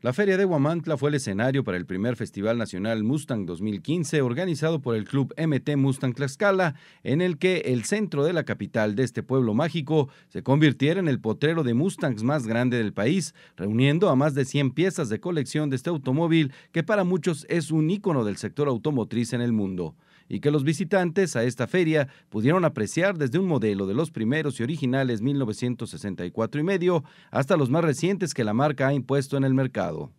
La Feria de Huamantla fue el escenario para el primer Festival Nacional Mustang 2015 organizado por el Club MT Mustang Tlaxcala, en el que el centro de la capital de este pueblo mágico se convirtiera en el potrero de Mustangs más grande del país, reuniendo a más de 100 piezas de colección de este automóvil que para muchos es un ícono del sector automotriz en el mundo y que los visitantes a esta feria pudieron apreciar desde un modelo de los primeros y originales 1964 y medio hasta los más recientes que la marca ha impuesto en el mercado.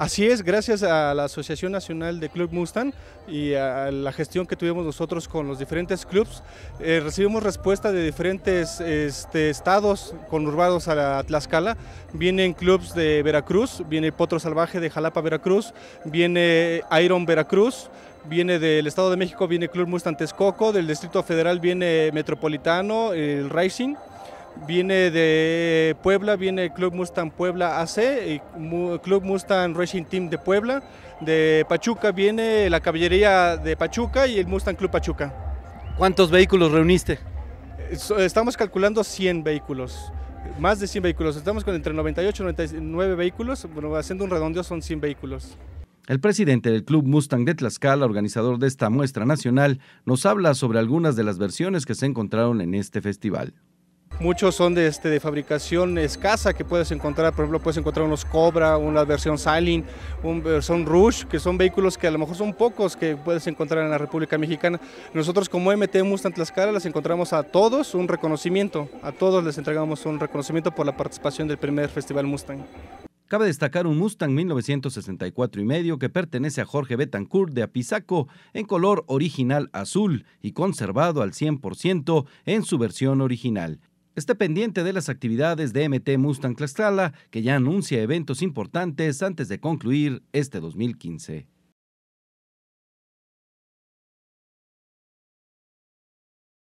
Así es, gracias a la Asociación Nacional de Club Mustang y a la gestión que tuvimos nosotros con los diferentes clubs, eh, recibimos respuesta de diferentes este, estados conurbados a la Tlaxcala. Vienen clubs de Veracruz, viene Potro Salvaje de Jalapa, Veracruz, viene Iron Veracruz, viene del Estado de México, viene Club Mustang Texcoco, del Distrito Federal viene Metropolitano, el Racing, Viene de Puebla, viene el Club Mustang Puebla AC y Club Mustang Racing Team de Puebla. De Pachuca viene la caballería de Pachuca y el Mustang Club Pachuca. ¿Cuántos vehículos reuniste? Estamos calculando 100 vehículos, más de 100 vehículos. Estamos con entre 98 y 99 vehículos, bueno, haciendo un redondeo son 100 vehículos. El presidente del Club Mustang de Tlaxcala, organizador de esta muestra nacional, nos habla sobre algunas de las versiones que se encontraron en este festival. Muchos son de, este, de fabricación escasa que puedes encontrar, por ejemplo, puedes encontrar unos Cobra, una versión Silent, un versión eh, Rush, que son vehículos que a lo mejor son pocos que puedes encontrar en la República Mexicana. Nosotros como MT Mustang Tlaxcala las encontramos a todos un reconocimiento, a todos les entregamos un reconocimiento por la participación del primer Festival Mustang. Cabe destacar un Mustang 1964 y medio que pertenece a Jorge Betancourt de Apizaco en color original azul y conservado al 100% en su versión original esté pendiente de las actividades de MT Mustang Clastrala, que ya anuncia eventos importantes antes de concluir este 2015.